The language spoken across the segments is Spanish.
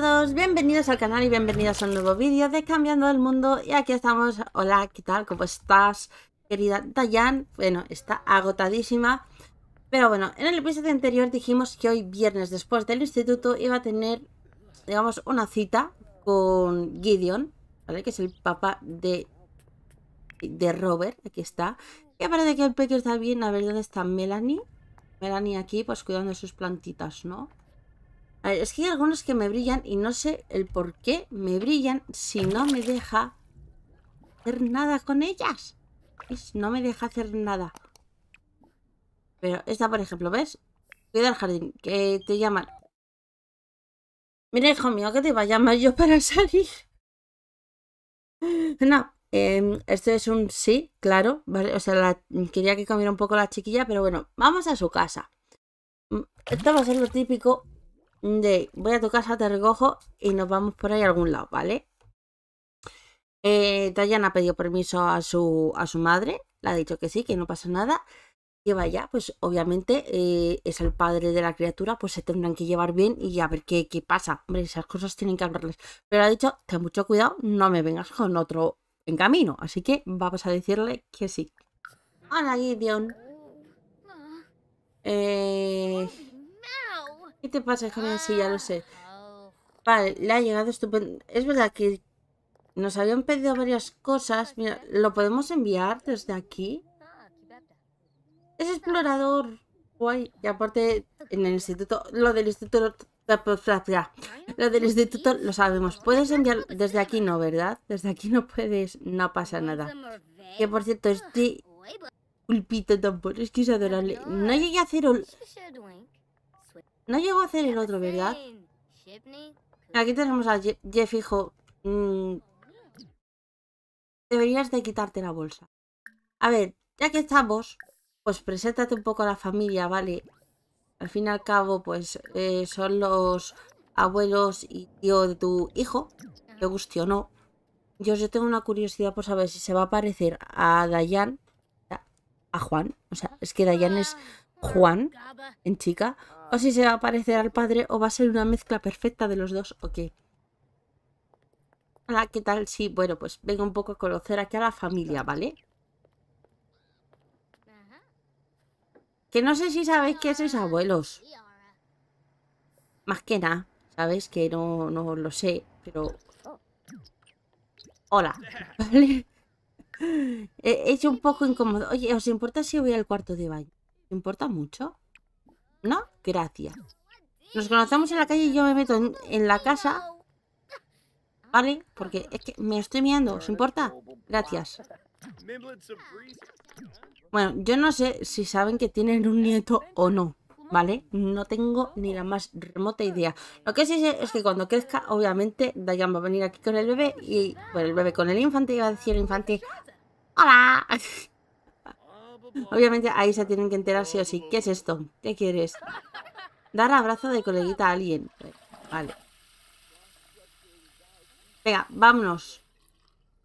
todos, bienvenidos al canal y bienvenidos a un nuevo vídeo de Cambiando el Mundo Y aquí estamos, hola, ¿qué tal? ¿Cómo estás? Querida Dayan, bueno, está agotadísima Pero bueno, en el episodio anterior dijimos que hoy viernes después del instituto iba a tener, digamos, una cita con Gideon ¿Vale? Que es el papá de, de Robert, aquí está Que parece que el pequeño está bien, a ver dónde está Melanie Melanie aquí, pues cuidando sus plantitas, ¿no? es que hay algunos que me brillan y no sé el por qué me brillan si no me deja hacer nada con ellas. No me deja hacer nada. Pero esta, por ejemplo, ¿ves? Cuida el jardín, que te llaman. Mira, hijo mío, que te va a llamar yo para salir. No, em, esto es un sí, claro. O sea, quería que comiera un poco la chiquilla, pero bueno, vamos a su casa. Mm, esto va a ser lo típico de voy a tu casa, te recojo y nos vamos por ahí a algún lado, ¿vale? Eh, ha pedido permiso a su, a su madre, le ha dicho que sí, que no pasa nada. Y vaya, pues obviamente eh, es el padre de la criatura, pues se tendrán que llevar bien y a ver qué, qué pasa. Hombre, esas cosas tienen que hablarles. Pero ha dicho, ten mucho cuidado, no me vengas con otro en camino. Así que vamos a decirle que sí. Hola, Gideon. Ah. Eh... ¿Qué te pasa, Javier? Sí, ya lo sé. Ah. Vale, le ha llegado estupendo. Es verdad que nos habían pedido varias cosas. Mira, ¿lo podemos enviar desde aquí? Es explorador. Guay. Y aparte, en el instituto... Lo del instituto... Lo del instituto lo sabemos. Puedes enviar desde aquí, no, ¿verdad? Desde aquí no puedes. No pasa nada. Que por cierto, este pulpito tampoco. es que es adorable. No llegué a hacer... No llego a hacer el otro, ¿verdad? Aquí tenemos a Jeff, hijo. Mm. Deberías de quitarte la bolsa. A ver, ya que estamos, pues preséntate un poco a la familia, ¿vale? Al fin y al cabo, pues eh, son los abuelos y tío de tu hijo. Te guste o no. Yo, yo tengo una curiosidad por saber si se va a parecer a Dayan, a Juan. O sea, es que Dayan es Juan en chica, o si se va a parecer al padre o va a ser una mezcla perfecta de los dos o qué. Hola, ¿qué tal? Sí, bueno, pues vengo un poco a conocer aquí a la familia, ¿vale? Que no sé si sabéis que es abuelos. Más que nada, Sabéis Que no, no lo sé, pero... Hola, ¿vale? hecho un poco incómodo. Oye, ¿os importa si voy al cuarto de baño? importa mucho? ¿No? Gracias. Nos conocemos en la calle y yo me meto en, la casa. ¿Vale? Porque es que me estoy mirando. ¿Os importa? Gracias. Bueno, yo no sé si saben que tienen un nieto o no. ¿Vale? No tengo ni la más remota idea. Lo que sí sé es que cuando crezca, obviamente, Dayan va a venir aquí con el bebé y, bueno, el bebé con el infante y va a decir infante, ¡Hola! Obviamente ahí se tienen que enterar sí o sí. ¿Qué es esto? ¿Qué quieres? Dar abrazo de coleguita a alguien. Vale. Venga, vámonos.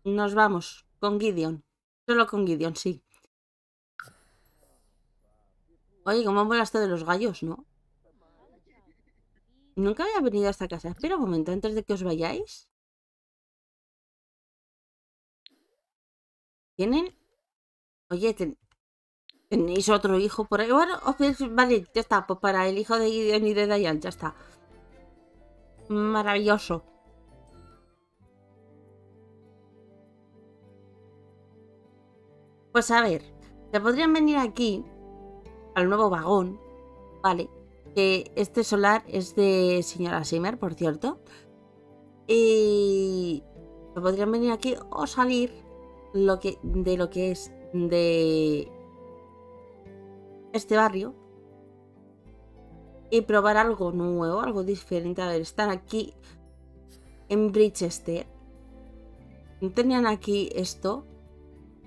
Nos vamos. Con Gideon. Solo con Gideon, sí. Oye, ¿cómo mola esto de los gallos, no? Nunca había venido a esta casa. Espera un momento, antes de que os vayáis. Tienen... Oye, ten tenéis otro hijo por ahí. Bueno, vale, ya está. Pues para el hijo de Gideon y de Dayan, ya está. Maravilloso. Pues a ver, se podrían venir aquí al nuevo vagón, ¿vale? Que este solar es de señora Simmer, por cierto. Y se podrían venir aquí o salir lo que, de lo que es de este barrio y probar algo nuevo, algo diferente. A ver, estar aquí en Bridgester. Tenían aquí esto,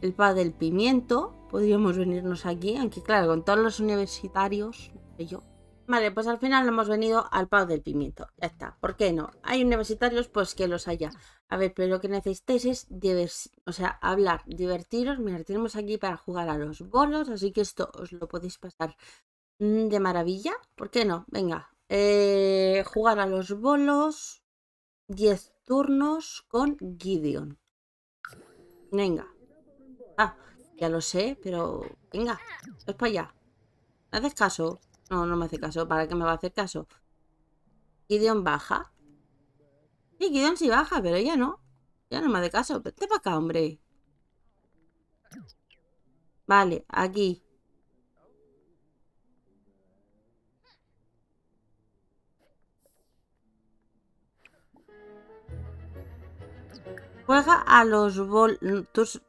el padre del pimiento. Podríamos venirnos aquí, aunque claro, con todos los universitarios, no sé yo. Vale, pues al final hemos venido al pavo del pimiento. Ya está. ¿Por qué no? Hay universitarios, pues que los haya. A ver, pero lo que necesitáis es o sea, hablar, divertiros. Mira, tenemos aquí para jugar a los bolos, así que esto os lo podéis pasar mm, de maravilla. ¿Por qué no? Venga. Eh, jugar a los bolos. 10 turnos con Gideon. Venga. Ah, ya lo sé, pero venga, es para allá. No haces caso. No, no me hace caso. ¿Para qué me va a hacer caso? Gideon baja. Sí, Gideon sí baja, pero ya no. Ya no me hace caso. Vete para acá, hombre. Vale, aquí. Juega a los bol...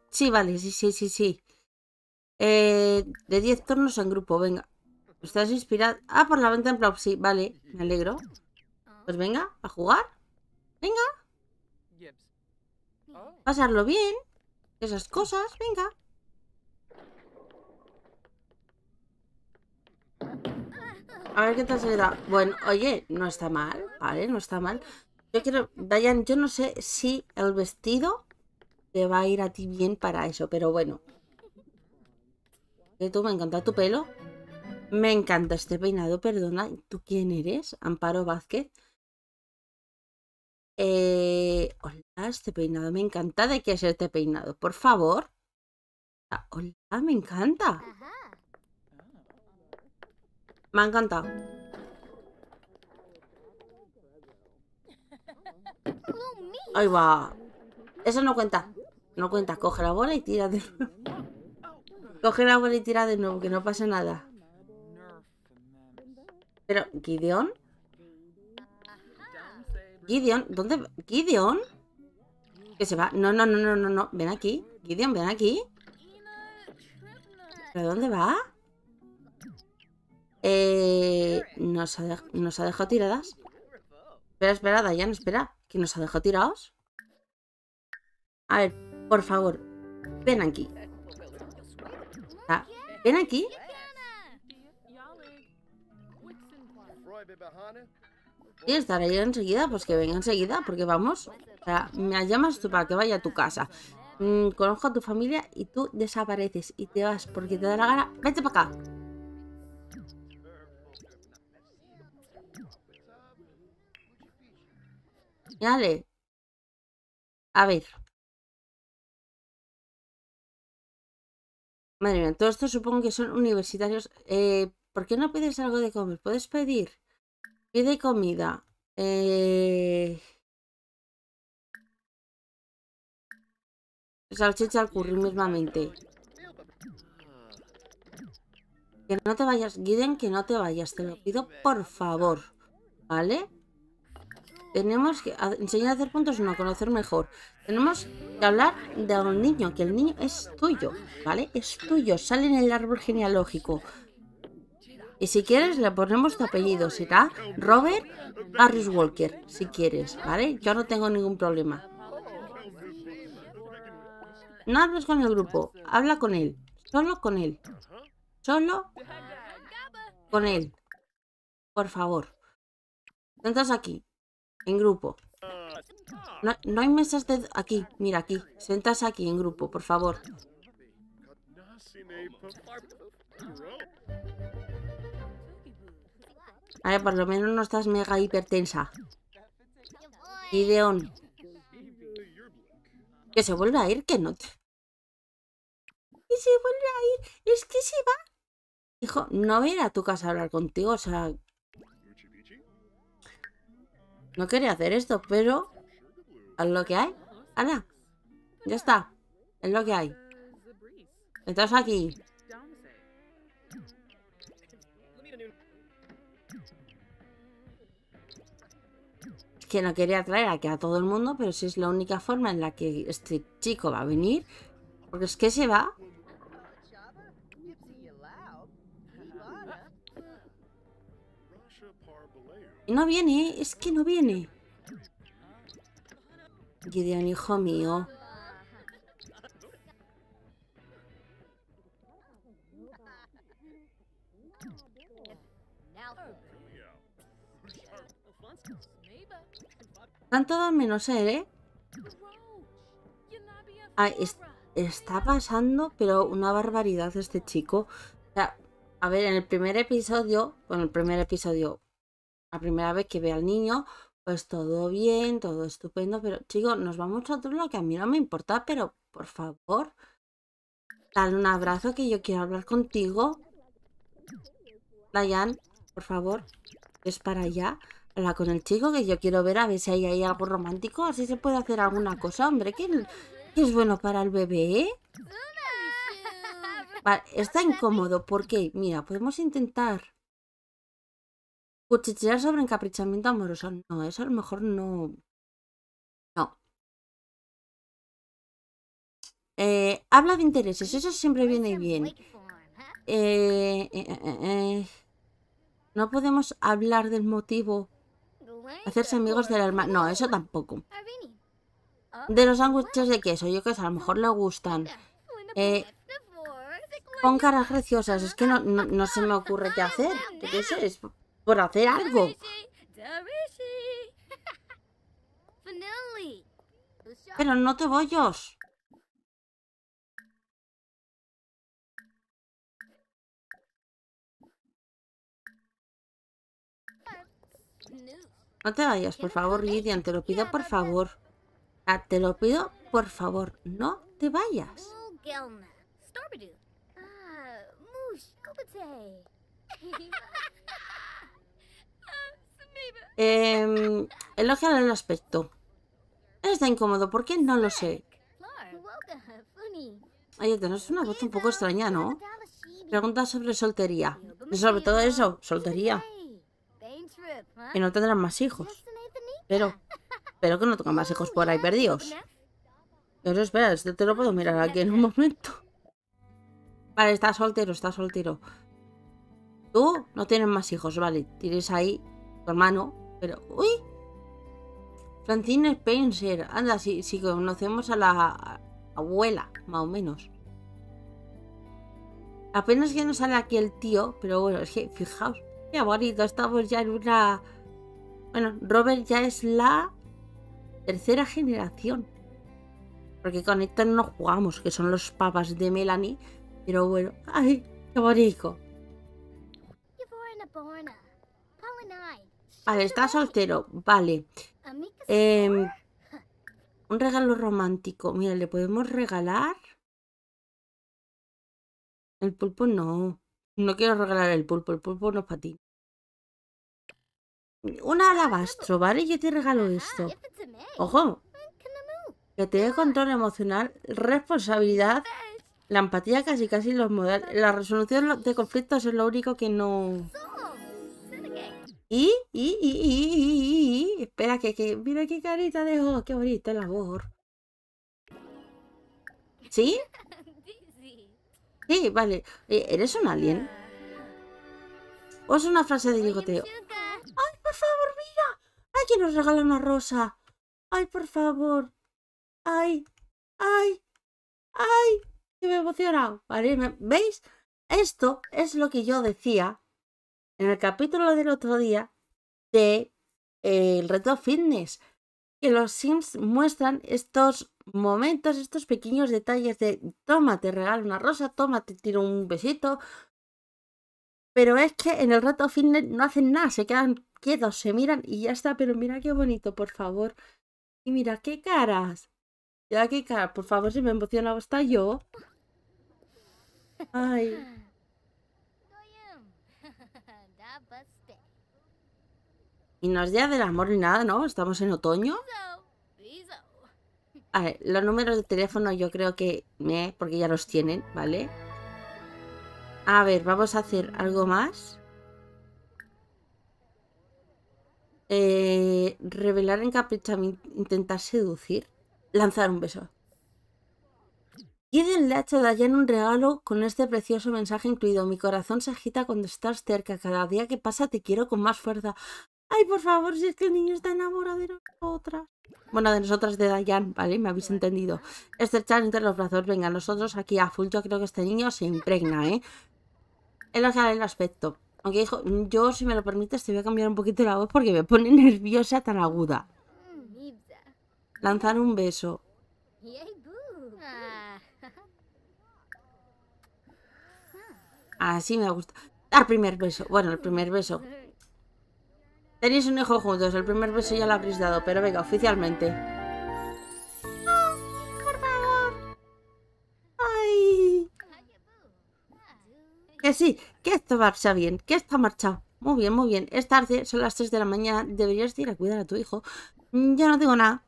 Sí, vale, sí, sí, sí, sí. Eh, de 10 turnos en grupo, venga. Estás inspirado. Ah, por la venta en Proxy, vale, me alegro. Ah. Pues venga, a jugar. Venga. Pasarlo bien. Esas cosas, venga. A ver qué tal se da. Bueno, oye, no está mal, ¿vale? No está mal. Yo quiero... Dayan, yo no sé si el vestido te va a ir a ti bien para eso, pero bueno. Que tú me encanta tu pelo. Me encanta este peinado, perdona. ¿Tú quién eres? Amparo Vázquez. Eh, hola, este peinado me encanta. ¿De qué es este peinado? Por favor. Ah, hola, me encanta. Me ha encantado. Ahí va. Eso no cuenta. No cuenta. Coge la bola y tira de nuevo. Coge la bola y tira de nuevo, que no pasa nada. ¿Gideon? ¿Gideon? ¿Dónde? ¿Gideon? Que se va. No, no, no, no, no, no. Ven aquí. Gideon, ven aquí. ¿Pero dónde va? Eh, ¿nos, ha dejado tiradas? Espera, espera, Dayan, espera. ¿Que nos ha dejado tirados? A ver, por favor, ven aquí. Ah, ven aquí. Y estaré yo enseguida, pues que venga enseguida, porque vamos, me llamas tú para que vaya a tu casa. Mm, conozco a tu familia y tú desapareces y te vas porque te da la gana. Vete para acá. Dale. A ver. Madre mía, todo esto supongo que son universitarios. Eh, ¿Por qué no pides algo de comer? ¿Puedes pedir? Pide comida. Eh... Salchicha al curry mismamente. Que no te vayas, Guiden, que no te vayas. Te lo pido por favor. ¿Vale? Tenemos que enseñar a hacer puntos, no, conocer mejor. Tenemos que hablar de un niño, que el niño es tuyo, ¿vale? Es tuyo, sale en el árbol genealógico. Y si quieres le ponemos tu apellido, será Robert Harris Walker, si quieres, ¿vale? Yo no tengo ningún problema. No hables con el grupo, habla con él, solo con él, solo con él, por favor. sentas aquí, en grupo. No, no, hay mesas de... Aquí, mira, aquí. Sentas aquí en grupo, por favor ver, por lo menos no estás mega hipertensa. Ideón. Que se vuelve a ir, que no te... Que se vuelve a ir. Es que se va. Hijo, no voy a ir a tu casa a hablar contigo, o sea... No quería hacer esto, pero... Es lo que hay. Ana. Ya está. Es lo que hay. Estás aquí. que no quería traer aquí a todo el mundo, pero si es la única forma en la que este chico va a venir, porque es que se va. no viene, es que no viene. Gideon, hijo mío. Están todos menos él, está pasando, pero una barbaridad este chico. a ver, en el primer episodio, bueno, el primer episodio, la primera vez que ve al niño, pues todo bien, todo estupendo, pero chico, nos vamos a otro lo que a mí no me importa, pero por favor, dale un abrazo que yo quiero hablar contigo. Dayan, por favor, es para allá. Habla con el chico que yo quiero ver a ver si hay ahí algo romántico. si se puede hacer alguna cosa, hombre. que es bueno para el bebé? está incómodo. Porque, Mira, podemos intentar cuchichear sobre encaprichamiento amoroso. No, eso a lo mejor no... No. Eh, habla de intereses. Eso siempre viene bien. Eh, eh, eh, no podemos hablar del motivo Hacerse amigos del hermano. No, eso tampoco. Ah, de los oh, sándwiches de queso, yo que a lo mejor le gustan. Pues eh, con caras graciosas, es que no, se me ocurre qué hacer. qué sé, por hacer algo. Pero no te bollos. No te vayas, por favor, Lidian. Te lo pido, por favor. Ah, te lo pido, por favor. No te vayas. Eh, em, el aspecto. Está incómodo, ¿por qué? No lo sé. Ay, tenés una voz un poco extraña, ¿no? Pregunta sobre soltería. Sobre todo eso, soltería que no tendrán más hijos. Pero, pero que no tengan más hijos por ahí perdidos. Pero espera, esto te lo puedo mirar aquí en un momento. Vale, está soltero, está soltero. Tú no tienes más hijos, vale. Tienes ahí tu hermano, pero... ¡Uy! Francine Spencer. Anda, si, si conocemos a la abuela, más o menos. Apenas que no sale aquí el tío, pero bueno, es que fijaos, Qué bonito, estamos ya en una... Bueno, Robert ya es la tercera generación. Porque con Héctor no jugamos, que son los papas de Melanie. Pero bueno, ¡ay! ¡Qué bonito! Vale, está soltero, vale. Em, un regalo romántico. Mira, le podemos regalar. El pulpo no. No quiero regalar el pulpo, el pulpo no es para ti. Un alabastro, ¿vale? Yo te regalo esto. Este Ojo, que te dé control emocional, responsabilidad, la empatía casi casi los modelos. La resolución de conflictos es lo único que no... Y, y, y, y, espera, que, que, mira qué carita de qué bonita la ¿Sí? Sí, vale. Eh, ¿Eres un alien? ¿O es una frase de ligoteo? ¡Ay, por favor, mira! ¡Ay, que nos regala una rosa! ¡Ay, por favor! ¡Ay! ¡Ay! ¡Ay! ¡Qué me emocionado! Vale, ¿Veis? Esto es lo que yo decía en el capítulo del otro día de eh, el reto fitness. Que los Sims muestran estos momentos, estos pequeños detalles de toma, te regalo una rosa, toma, te tiro un besito. Pero es que en el rato fin no hacen nada, se quedan quietos, se miran y ya está. Pero mira qué bonito, por favor. Y mira qué caras. ya qué caras, por favor, si me emociona hasta yo. Ay. Y no es día del amor ni nada, ¿no? Estamos en otoño. A ver, los números de teléfono yo creo que... Eh, porque ya los tienen, ¿vale? A ver, vamos a hacer algo más. Eh, revelar en encaprichamiento, intentar seducir, lanzar un beso. y le ha un regalo con este precioso mensaje incluido. Mi corazón se agita cuando estás cerca. Cada día que pasa te quiero con más fuerza. Ay, por favor, si es que el niño está enamorado de nosotras. Bueno, de nosotras de Dayan, ¿vale? Me habéis entendido. Estrechar entre los brazos. Venga, nosotros aquí a full. Yo creo que este niño se impregna, ¿eh? hará el aspecto. Aunque, hijo, yo, si me lo permites, te voy a cambiar un poquito la voz porque me pone nerviosa tan aguda. Lanzar un beso. Así me gusta. Dar primer beso. Bueno, el primer beso. Tenéis un hijo juntos, el primer beso ya lo habréis dado, pero venga, oficialmente. Ay. Que sí, que esto marcha bien, que está marchado. Muy bien, muy bien. Es tarde, son las 3 de la mañana, deberías ir a cuidar a tu hijo. Yo no digo nada.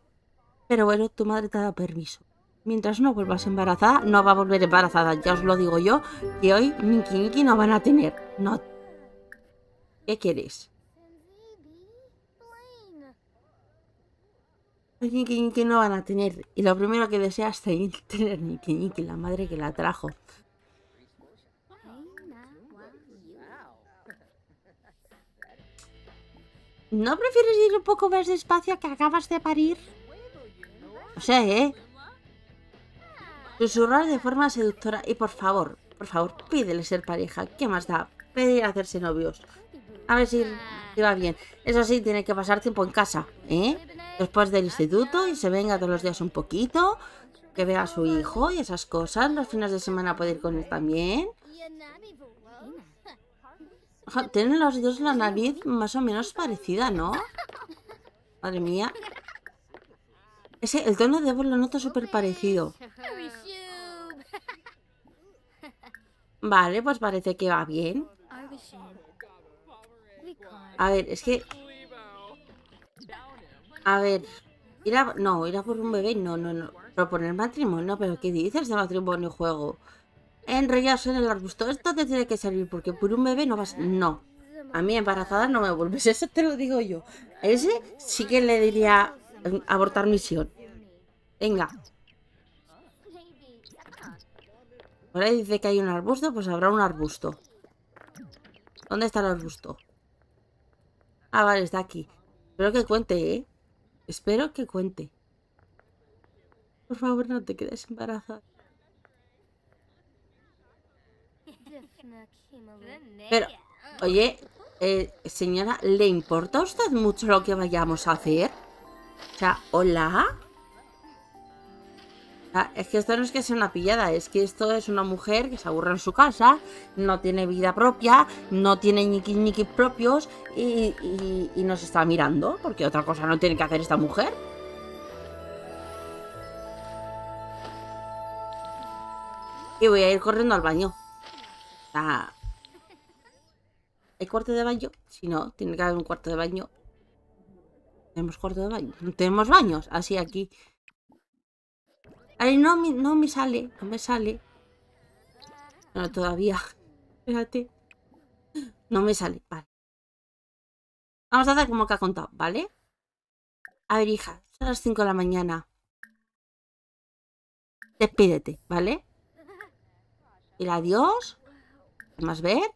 Pero bueno, tu madre te ha dado permiso. Mientras no vuelvas embarazada, no va a volver embarazada. Ya os lo digo yo, que hoy Niki no van a tener. No. ¿Qué queréis? que que no van a tener. Y lo primero que desea es tener ñique, que la madre que la trajo. ¿No prefieres ir un poco más despacio que acabas de parir? O sea, ¿eh? Susurrar de forma seductora y por favor, por favor, pídele ser pareja. ¿Qué más da? Pedir hacerse novios. A ver si, va bien. Eso sí, tiene que pasar tiempo en casa, ¿eh? Después del instituto y se venga todos los días un poquito, que vea a su hijo y esas cosas. Los fines de semana puede ir con él también. Tienen los dos la nariz más o menos parecida, ¿no? Madre mía. Ese, el tono de voz lo noto súper parecido. Vale, pues parece que va bien. A ver, es que... A ver... No, ir a por un bebé, no, no, no. Proponer matrimonio, pero ¿qué dices de matrimonio juego? Enrollarse en el arbusto, esto te tiene que servir, porque por un bebé no vas... No. A mí embarazada no me vuelves, eso te lo digo yo. A ese sí que le diría eh, abortar misión. Venga. Ahora dice que hay un arbusto, pues habrá un arbusto. ¿Dónde está el arbusto? Ah, vale, está aquí. Espero que cuente, ¿eh? Espero que cuente. Por favor, no te quedes embarazada. Pero, oye, eh, señora, ¿le importa a usted mucho lo que vayamos a hacer? O sea, ¿hola? es que esto no es que sea una pillada, es que esto es una mujer que se aburre en su casa, no tiene vida propia, no tiene ñiquis propios y, nos está mirando, porque otra cosa no tiene que hacer esta mujer. Y voy a ir corriendo al baño. ¿Hay cuarto de baño? Si no, tiene que haber un cuarto de baño. Tenemos cuarto de baño. Tenemos baños, así aquí. Ay, no, no me sale, no me sale. No, todavía. Espérate. No me sale, vale. Vamos a hacer como que ha contado, ¿vale? A ver, hija, son las 5 de la mañana. Despídete, ¿vale? Y adiós. ¿Más ver?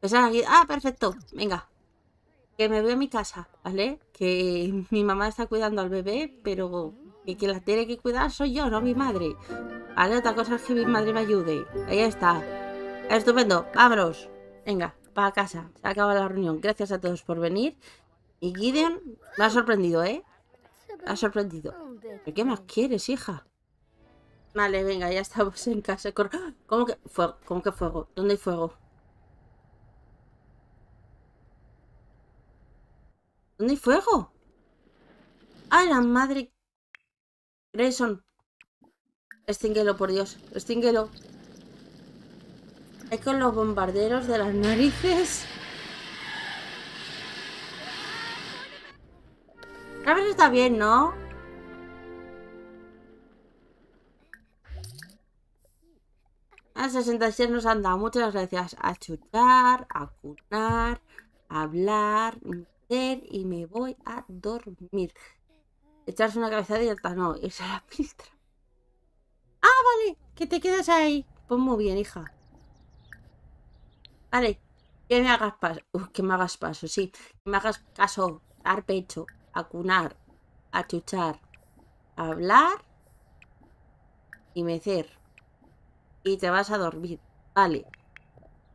Pues aquí. Ah, perfecto. Venga. Que me voy a mi casa, ¿vale? Que mi mamá está cuidando al bebé, pero que quien las tiene que cuidar soy yo, no mi madre. vale, otra cosa es que mi madre me ayude. Ahí está. Estupendo, vámonos. Venga, para casa. Se acaba la reunión. Gracias a todos por venir. Y Gideon me ha sorprendido, ¿eh? Me ha sorprendido. ¿Pero qué más quieres, hija? Vale, venga, ya estamos en casa. ¿Cómo que fuego? ¿Cómo que fuego? ¿Dónde hay fuego? ¿Dónde hay fuego? ¡Ay, la madre! Grayson. Extinguelo, por Dios. Extinguelo. Es con los bombarderos de las narices. A ver, está bien, ¿no? A 66 nos han dado muchas gracias. A chutar, a curar, a hablar, meter y me voy a dormir. Echarse una cabeza de No, Esa es la filtra. ¡Ah, vale! Que te quedas ahí. Pues muy bien, hija. Vale. Que me hagas paso. que me hagas paso, sí. Que me hagas caso. Dar pecho. Acunar. Achuchar. Hablar. Y mecer. Y te vas a dormir. Vale.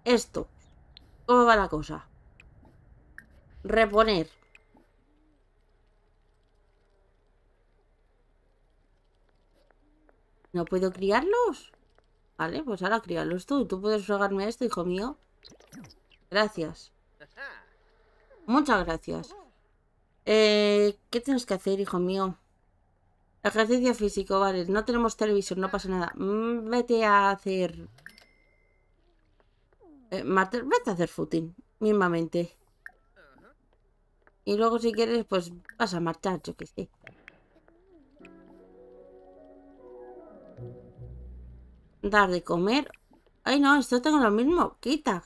Esto. ¿Cómo va la cosa? Reponer. ¿No puedo criarlos? Vale, pues ahora criarlos tú. Tú puedes rogarme esto, hijo mío. Gracias. Muchas gracias. Eh, ¿Qué tienes que hacer, hijo mío? Ejercicio físico, vale. No tenemos televisión, no pasa nada. Mm, vete a hacer... Eh, vete a hacer footing, mismamente. Y luego si quieres, pues vas a marchar, yo que sé. Dar de comer. Ay, no, esto tengo lo mismo. Quita.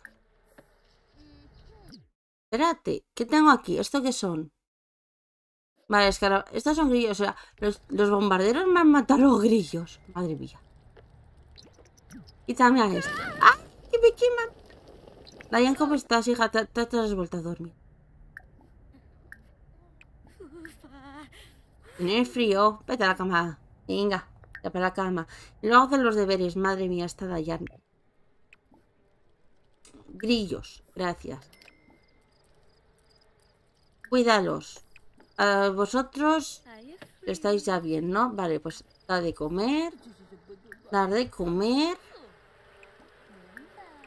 Espérate, ¿qué tengo aquí? ¿Esto qué son? Vale, es que ahora, estos son grillos. O sea, los, bombarderos me han matado los grillos. Madre mía. Quítame a esto. ¡Ah! ¡Qué me queman! ¿cómo estás, hija? Te, has vuelto a dormir. Tienes frío. Vete a la cama. Venga para la cama. luego hacen los deberes, madre mía, está Dayan. Grillos, gracias. Cuídalos. Ah, vosotros estáis ya bien, ¿no? Vale, pues dar de comer. Dar de comer.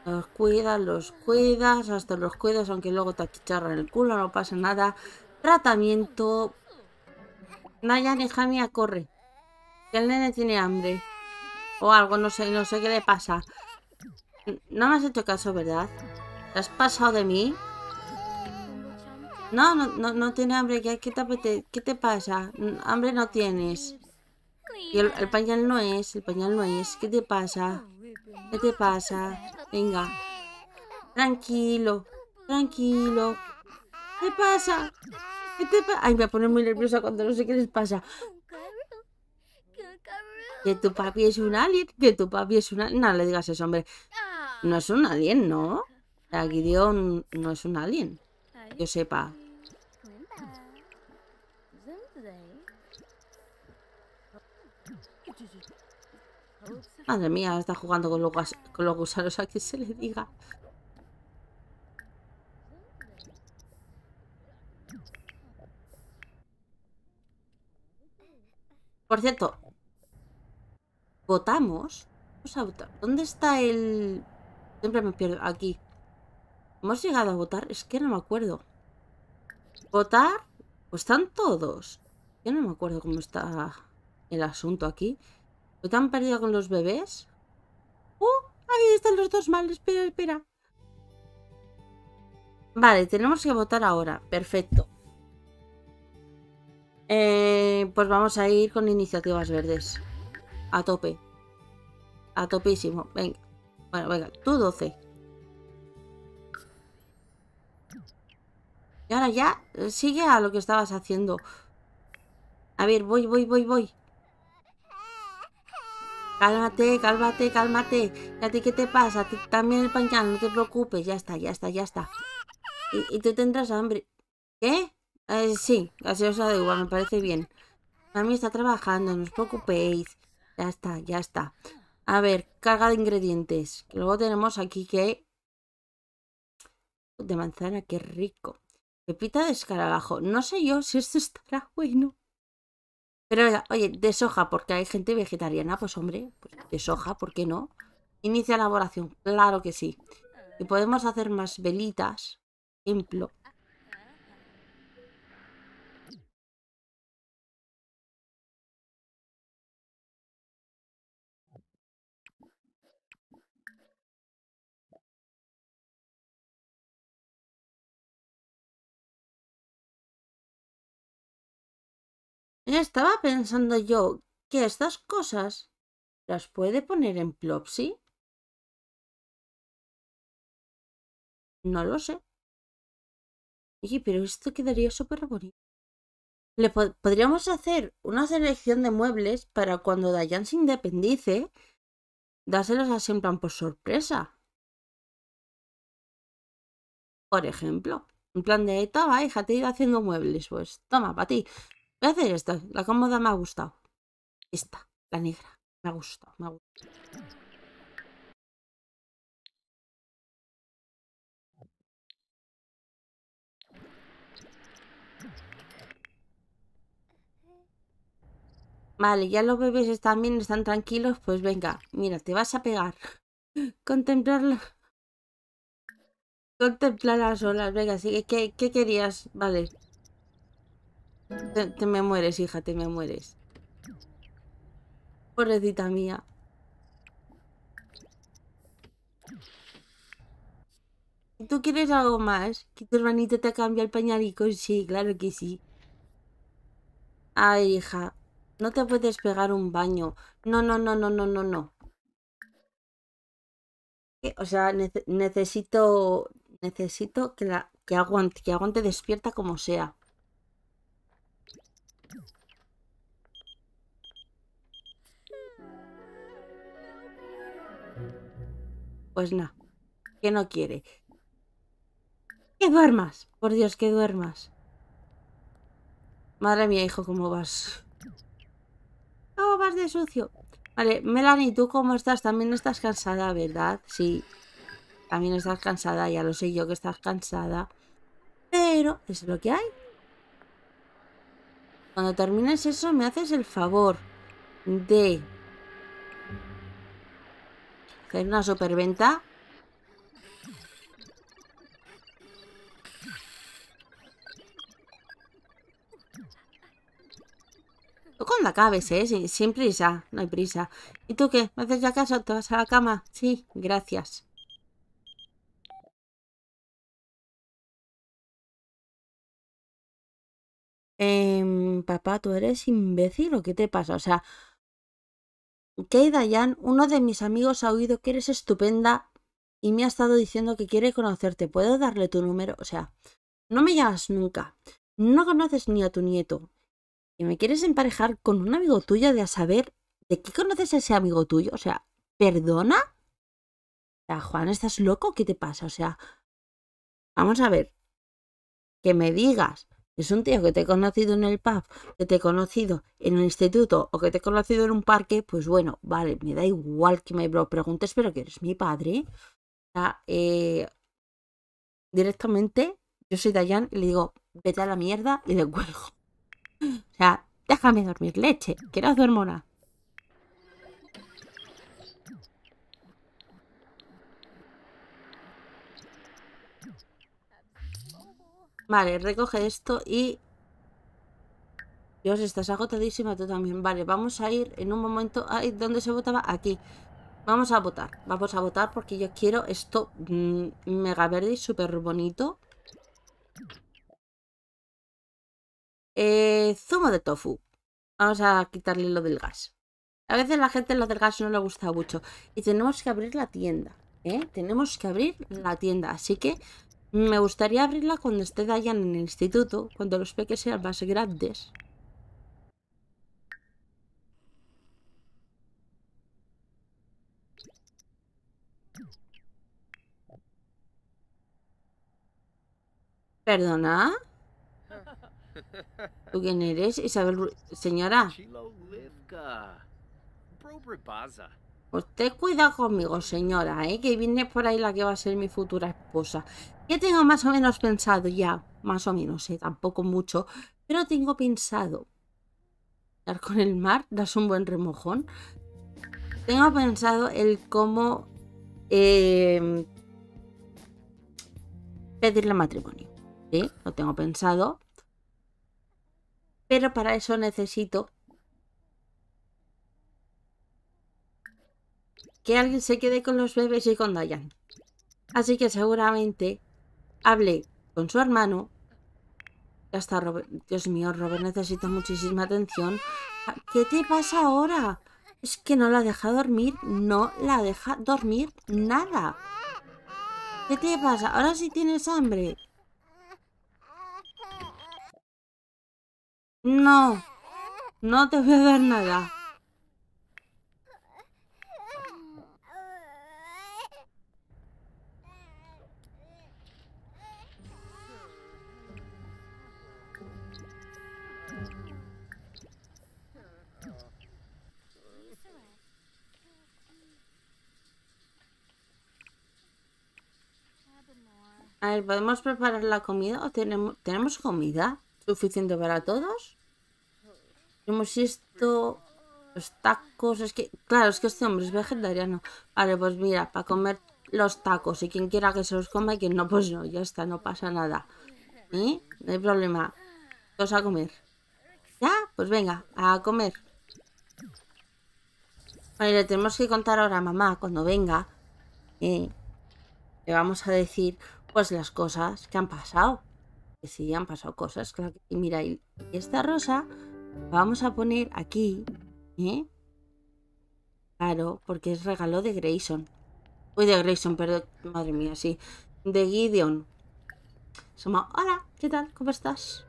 Los cuidas, los cuidas, hasta los cuidas, aunque luego te en el culo, no pasa nada. Tratamiento. Nayan y Jamia, corre el nene tiene hambre. O algo, no sé, no sé qué le pasa. No me has hecho caso, ¿verdad? ¿Te has pasado de mí? No, no, no, no tiene hambre. ¿Qué, te, ¿Qué, te, pasa? Hambre no tienes. Y el, pañal no es, el pañal no es. ¿Qué te pasa? ¿Qué te pasa? Venga. Tranquilo, tranquilo. ¿Qué pasa? ¿Qué te pasa? Ay, me voy a poner muy nerviosa cuando no sé qué les pasa. Que tu papi es un alien, que tu papi es un alien. No le digas eso, hombre. No es un alien, ¿no? Aquí Dios no es un alien. Yo sepa. Madre mía, está jugando con los, con los gusanos a que se le diga. Por cierto, votamos. Vamos a votar. ¿Dónde está el...? Siempre me pierdo. Aquí. ¿Hemos llegado a votar? Es que no me acuerdo. ¿Votar? Pues están todos. Yo no me acuerdo cómo está el asunto aquí. ¿Votan han perdida con los bebés? ¡Uh! Ahí están los dos mal. Espera, espera. Vale, tenemos que votar ahora. Perfecto. Eh, pues vamos a ir con iniciativas verdes a tope. A topísimo. Venga. Bueno, venga, tú 12. Y ahora ya eh, sigue a lo que estabas haciendo. A ver, voy, voy, voy, voy. Cálmate, cálmate, cálmate. ¿Y a ti qué te pasa? también el pañal, no te preocupes. Ya está, ya está, ya está. Y, tú tendrás hambre. ¿Qué? Eh, sí, así os da me parece bien. a mí está trabajando, no os preocupéis. Ya está, ya está. A ver, carga de ingredientes. Luego tenemos aquí que... De manzana, qué rico. Pepita de escarabajo. No sé yo si esto estará bueno. Pero oye, de soja, porque hay gente vegetariana, pues hombre, pues de soja, ¿por qué no? Inicia elaboración, claro que sí. Y podemos hacer más velitas, ejemplo. Estaba pensando yo que estas cosas las puede poner en Plopsy. No lo sé. Oye, pero esto quedaría súper bonito. Le podríamos hacer una selección de muebles para cuando Dayan se independice, dárselos así en plan por sorpresa. Por ejemplo, en plan de, toma, hija, te iba haciendo muebles, pues toma, para ti. Voy a hacer esto, La cómoda me ha gustado. Esta, la negra. Me ha gustado, me ha gustado. Vale, ya los bebés están bien, están tranquilos. Pues venga, mira, te vas a pegar. Contemplarla. Contemplar las olas. Venga, sigue. ¿Qué, ¿Qué querías? Vale. Te, me mueres, hija, te me mueres. Pobrecita mía. ¿Tú quieres algo más? ¿Que tu hermanito te cambie el pañalico? Sí, claro que sí. Ay, hija. No te puedes pegar un baño. No, no, no, no, no, no, no. O sea, necesito... Necesito que la... Que aguante, que aguante despierta como sea. Pues no, que no quiere. Que duermas, por Dios, que duermas. Madre mía, hijo, ¿cómo vas? ¿Cómo vas de sucio? Vale, Melanie, ¿tú cómo estás? También estás cansada, ¿verdad? Sí, también estás cansada, ya lo sé yo que estás cansada. Pero es lo que hay. Cuando termines eso, me haces el favor de una superventa. Con la cabeza, ¿eh? Sin, prisa. No hay prisa. ¿Y tú qué? ¿Me haces ya caso? ¿Te vas a la cama? Sí, gracias. Em, papá, ¿tú eres imbécil o qué te pasa? O sea, Kay Dayan, uno de mis amigos ha oído que eres estupenda y me ha estado diciendo que quiere conocerte. ¿Puedo darle tu número? O sea, no me llamas nunca. No conoces ni a tu nieto. Y me quieres emparejar con un amigo tuyo de a saber de qué conoces ese amigo tuyo. O sea, ¿perdona? O sea, Juan, ¿estás loco? ¿Qué te pasa? O sea, vamos a ver. Que me digas es un tío que te he conocido en el pub, que te he conocido en el instituto o que te he conocido en un parque, pues bueno, vale, me da igual que me lo preguntes, pero que eres mi padre. sea, eh, directamente yo soy Dayan y le digo, vete a la mierda y le cuelgo. O sea, déjame dormir leche, quiero no Vale, recoge esto y... Dios, estás agotadísima tú también. Vale, vamos a ir en un momento... Ay, ¿dónde se votaba? Aquí. Vamos a votar. Vamos a votar porque yo quiero esto mm, mega verde y súper bonito. Eh, zumo de tofu. Vamos a quitarle lo del gas. A veces la gente lo del gas no le gusta mucho. Y tenemos que abrir la tienda. ¿eh? Tenemos que abrir la tienda. Así que me gustaría abrirla cuando esté Dayan en el instituto, cuando los peques sean más grandes. ¿Perdona? ¿Tú quién eres? Isabel... Señora. Usted pues cuida conmigo, señora, ¿eh? que viene por ahí la que va a ser mi futura esposa. Yo tengo más o menos pensado ya, más o menos, ¿eh? tampoco mucho, pero tengo pensado dar con el mar, das un buen remojón. Tengo pensado el cómo em, pedirle matrimonio. ¿sí? Lo tengo pensado. Pero para eso necesito que alguien se quede con los bebés y con Diane. Así que seguramente hable con su hermano. Ya está, Robert. Dios mío, Robert necesita muchísima atención. ¿Qué te pasa ahora? Es que no la deja dormir. No la deja dormir nada. ¿Qué te pasa? Ahora sí tienes hambre. No. No te voy a dar nada. A ver, ¿podemos preparar la comida? tenemos, ¿Tenemos comida suficiente para todos? Tenemos esto, los tacos, es que... Claro, es que este hombre es vegetariano. Vale, pues mira, para comer los tacos y quien quiera que se los coma y quien no, pues no, ya está, no pasa nada. Y No hay problema. Vamos a comer. ¿Ya? Pues venga, a comer. Vale, le tenemos que contar ahora a mamá cuando venga. Eh, le vamos a decir, pues las cosas que han pasado. Que sí, han pasado cosas, Y mira, esta rosa vamos a poner aquí, ¿eh? Claro, porque es regalo de Grayson. Uy, de Grayson, perdón. Madre mía, sí. De Gideon. hola, ¿qué tal? ¿Cómo estás?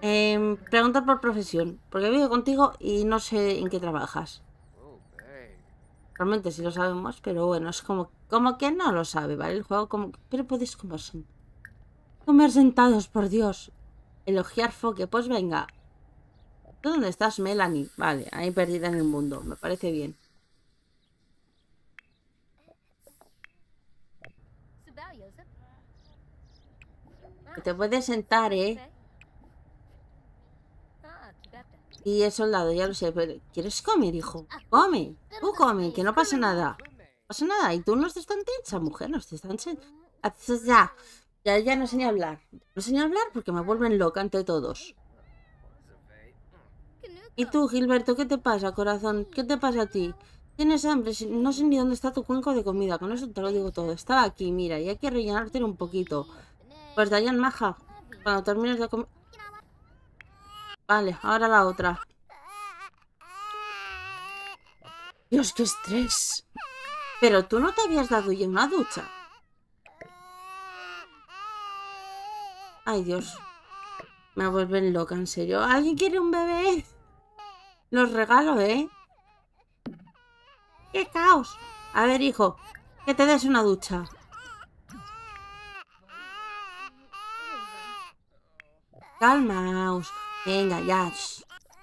preguntar em, pregunta por profesión, porque vivo contigo y no sé en qué trabajas. Realmente sí lo sabemos, pero bueno, es como, como que no lo sabe, ¿vale? El juego como... Pero podéis pues comer, comer sentados, por Dios. Elogiar foque, pues venga. ¿Tú dónde estás, Melanie? Vale, ahí perdida en el mundo, me parece bien. Te puedes sentar, ¿eh? Y el soldado, ya lo sé, pero ¿quieres comer, hijo? Come, tú come, que no pasa nada. No pasa nada, y tú no estás tan tensa, mujer, no estás tan ya, ya, ya no sé ni hablar. No sé ni hablar porque me vuelven loca ante todos. ¿Y tú, Gilberto, qué te pasa, corazón? ¿Qué te pasa a ti? Tienes hambre, no sé ni dónde está tu cuenco de comida, con eso te lo digo todo. Estaba aquí, mira, y hay que rellenarte un poquito. Pues Dayan Maja, cuando termines de comer... Vale, ahora la otra. Dios, qué estrés. Pero tú no te habías dado ya una ducha. Ay, Dios. Me vuelven loca, en serio. ¿Alguien quiere un bebé? Los regalo, ¿eh? ¡Qué caos! A ver, hijo, que te des una ducha. Calmaos. Venga, ya.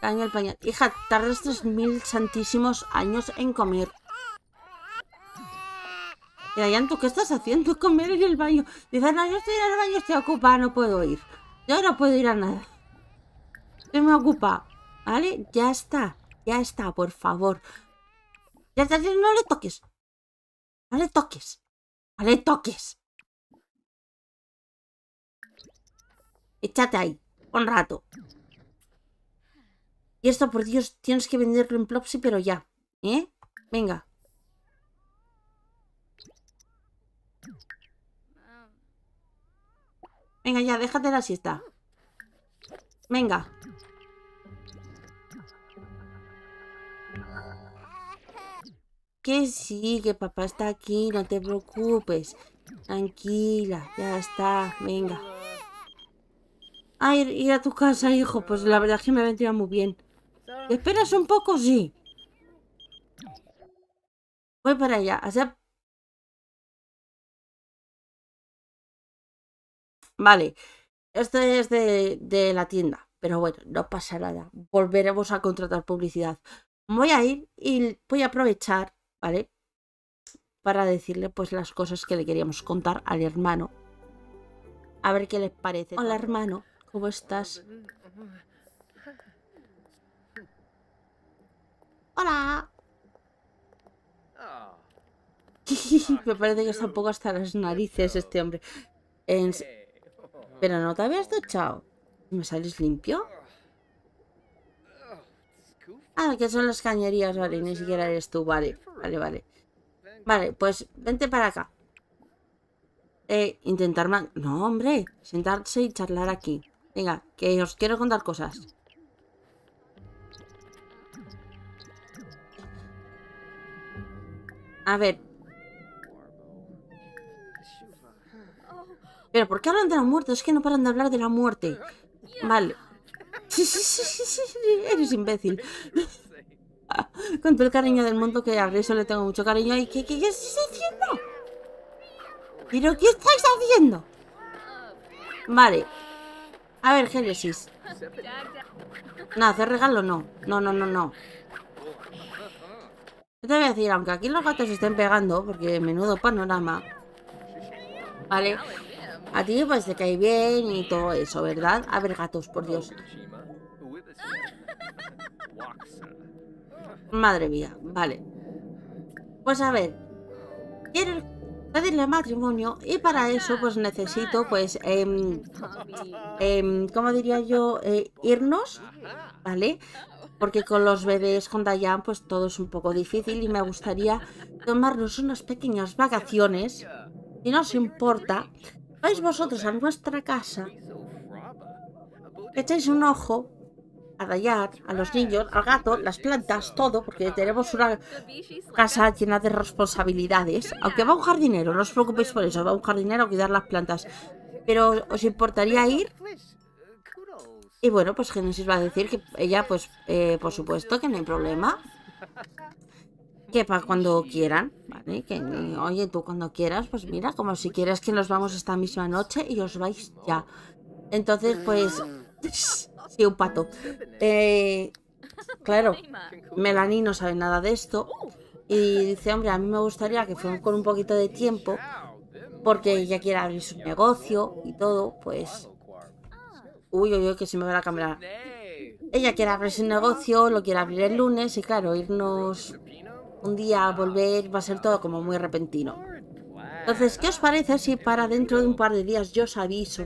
Caña el pañal. Hija, tardas tres mil santísimos años en comer. ¿tú ¿qué estás haciendo? Comer en el baño. Dice, no, yo estoy en el baño, estoy ocupada, no puedo ir. Yo no puedo ir a nada. Estoy me ocupa. ¿Vale? Ya está. Ya está, por favor. Ya está, no le toques. No le toques. No le toques. Échate ahí. Un rato. Y esto, por Dios, tienes que venderlo en Plopsy, pero ya. ¿Eh? Venga. Venga, ya, déjate la siesta. Venga. Que sigue, papá está aquí, no te preocupes. Tranquila, ya está, venga. Ah, ir, ir a tu casa, hijo, pues la verdad es que me vendría muy bien. ¿Esperas un poco? Sí. Voy para allá. Vale. Esto es de, de la tienda. Pero bueno, no pasa nada. Volveremos a contratar publicidad. Voy a ir y voy a aprovechar, ¿vale? Para decirle pues las cosas que le queríamos contar al hermano. A ver qué les parece. Hola hermano, ¿cómo estás? Hola. Ah. Me parece que está un poco hasta las narices este hombre. Pero no te habías duchado. ¿Me sales limpio? Ah, que son las cañerías, vale, ni siquiera eres tú, vale, vale, vale. Vale, pues vente para acá. Eh, intentar... Man... No, hombre, sentarse y charlar aquí. Venga, que os quiero contar cosas. A ver. Pero, ¿por qué hablan de la muerte? Es que no paran de hablar de la muerte. Vale. Sí, sí, eres imbécil. Con todo el cariño del mundo que a resto le tengo mucho cariño. ¿Y qué, qué, qué estáis haciendo? ¿Pero qué estáis haciendo? Vale. A ver, Génesis. Nada, hacer regalo no. No, no, no, no. Yo te voy a decir, aunque aquí los gatos estén pegando, porque menudo panorama, ¿vale? A ti pues te cae bien y todo eso, ¿verdad? A ver, gatos, por Dios. Madre mía, vale. Pues a ver, quiero pedirle matrimonio y para eso pues necesito pues, em, em, ¿cómo diría yo? Eh, irnos, ¿vale? porque con los bebés, con Dayan, pues todo es un poco difícil y me gustaría tomarnos unas pequeñas vacaciones. Si no os importa, vais vosotros a nuestra casa, Echéis un ojo a Dayan, a los niños, al gato, las plantas, todo, porque tenemos una casa llena de responsabilidades. Aunque va un jardinero, no os preocupéis por eso, va un jardinero a cuidar las plantas. Pero, ¿os importaría ir? Y bueno, pues Genesis va a decir que ella, pues, eh, por supuesto, que no hay problema. Que para cuando quieran, ¿vale? Que, oye, tú cuando quieras, pues mira, como si quieras que nos vamos esta misma noche y os vais ya. Entonces, pues, sí, un pato. Eh, claro, Melanie no sabe nada de esto y dice, hombre, a mí me gustaría que fueran con un poquito de tiempo porque ella quiere abrir su negocio y todo, pues Uy, uy, uy, que se me va la cámara. Ella quiere abrir su negocio, lo quiere abrir el lunes y claro, irnos un día a volver va a ser todo como muy repentino. Entonces, ¿qué os parece si para dentro de un par de días yo os aviso?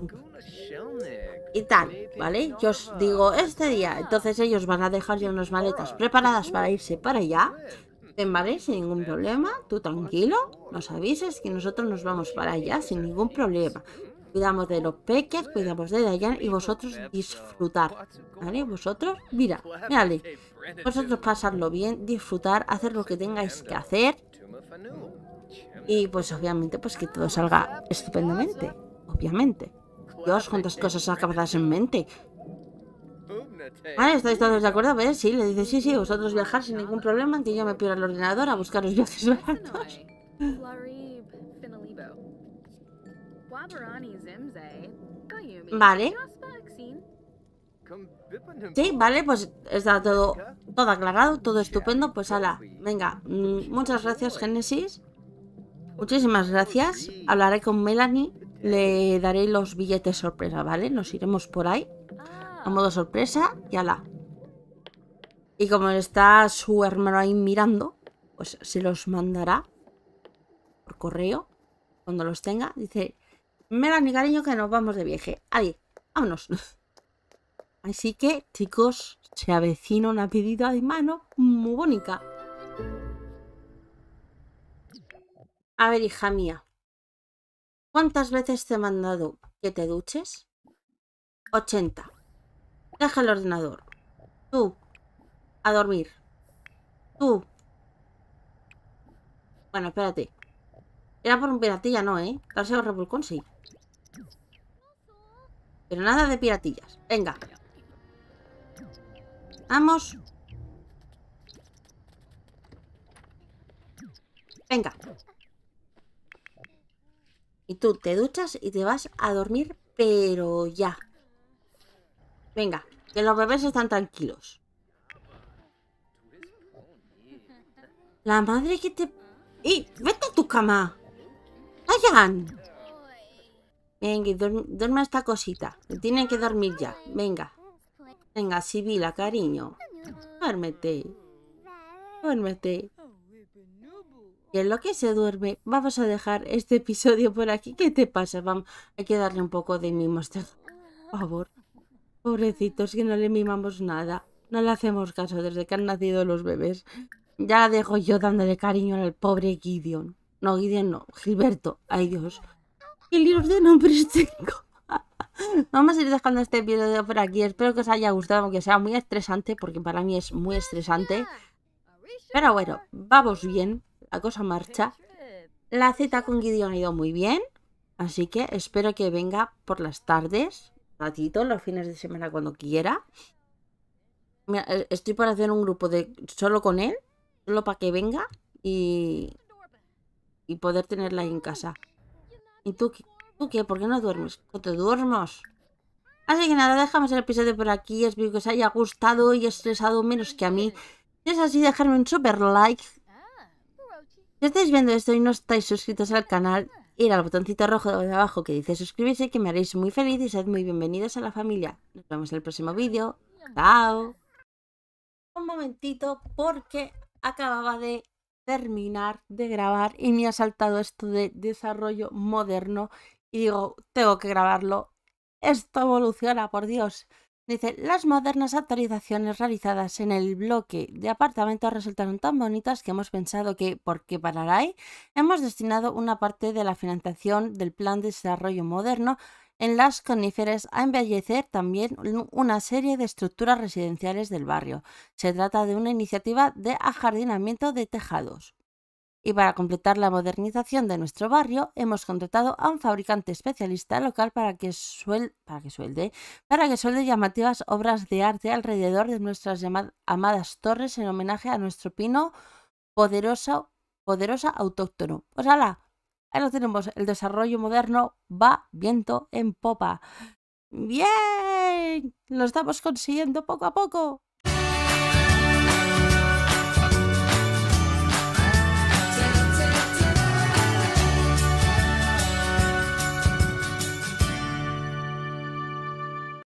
Y tal, ¿vale? Yo os digo, este día. Entonces ellos van a dejar ya unas maletas preparadas para irse para allá. ¿Vale? Sin ningún problema. Tú tranquilo. Nos avises que nosotros nos vamos para allá sin ningún problema. Cuidamos de los peques, cuidamos de Dayan y vosotros disfrutar. ¿Vale? Vosotros, mira, mirale. Vosotros pasarlo bien, disfrutar, hacer lo que tengáis que hacer. Y pues obviamente, pues que todo salga estupendamente. Obviamente. Dios, cuántas cosas acabadas en mente. Vale, ¿estáis todos de acuerdo? ¿Ves? Sí, le dice, sí, sí, vosotros viajar sin ningún problema, que yo me pido el ordenador a buscar los viajes baratos. Vale. Sí, vale, pues está todo, todo aclarado, todo estupendo. Pues ala, venga, mm, muchas gracias, Génesis. Muchísimas gracias. Hablaré con Melanie. Le daré los billetes sorpresa, ¿vale? Nos iremos por ahí. A modo sorpresa y ala. Y como está su hermano ahí mirando, pues se los mandará por correo cuando los tenga. Dice, ni cariño, que nos vamos de viaje. Ahí, vámonos. Así que, chicos, se avecina una pedida de mano muy bonita. A ver, hija mía. ¿Cuántas veces te he mandado que te duches? 80. Deja el ordenador. Tú, a dormir. Tú. Bueno, espérate. Era por un piratilla, no, ¿eh? Paseo revolcón, sí. Pero nada de piratillas. Venga. Vamos. Venga. Y tú te duchas y te vas a dormir, pero ya. Venga, que los bebés están tranquilos. La madre que te... ¡Y! ¡Vete a tu cama! ¡Dayan! Venga, duerme esta cosita. Tiene que dormir ya. Venga. Venga, Sibila, cariño. Duérmete. Duérmete. Y en lo que se duerme, vamos a dejar este episodio por aquí. ¿Qué te pasa? Vamos, hay que darle un poco de mimos, por favor. Pobrecitos, que no le mimamos nada. No le hacemos caso desde que han nacido los bebés. Ya dejo yo dándole cariño al pobre Gideon. No, Gideon no, Gilberto. Ay Dios libros de nombres tengo? Vamos a ir dejando este video por aquí. Espero que os haya gustado, aunque sea muy estresante, porque para mí es muy estresante. Pero bueno, vamos bien. La cosa marcha. La cita con guido ha ido muy bien. Así que espero que venga por las tardes, ratito, los fines de semana cuando quiera. Eh, estoy para hacer un grupo de solo con él, solo para que venga y, y poder tenerla ahí en casa. ¿Y tú, qué? ¿Por qué no duermes? ¡No te duermas! Así que nada, dejamos el episodio por aquí. Espero que os haya gustado y estresado menos que a mí. Si es así, dejadme un super like. Si estáis viendo esto y no estáis suscritos al canal, ir al botoncito rojo de abajo que dice suscribirse que me haréis muy feliz y sed muy bienvenidos a la familia. Nos vemos en el próximo vídeo. ¡Chao! Un momentito porque acababa de terminar de grabar y me ha saltado esto de desarrollo moderno y digo, tengo que grabarlo. Esto evoluciona, por Dios. Dice, las modernas actualizaciones realizadas en el bloque de apartamentos resultaron tan bonitas que hemos pensado que, ¿por qué parar ahí? Hemos destinado una parte de la financiación del Plan de Desarrollo Moderno en las coníferas a embellecer también una serie de estructuras residenciales del barrio. Se trata de una iniciativa de ajardinamiento de tejados. Y para completar la modernización de nuestro barrio, hemos contratado a un fabricante especialista local para que, suel, para que suelde, para que suelde llamativas obras de arte alrededor de nuestras amadas torres en homenaje a nuestro pino poderoso, poderosa autóctono. Pues Ahí lo tenemos, el desarrollo moderno va viento en popa. ¡Bien! Lo estamos consiguiendo poco a poco.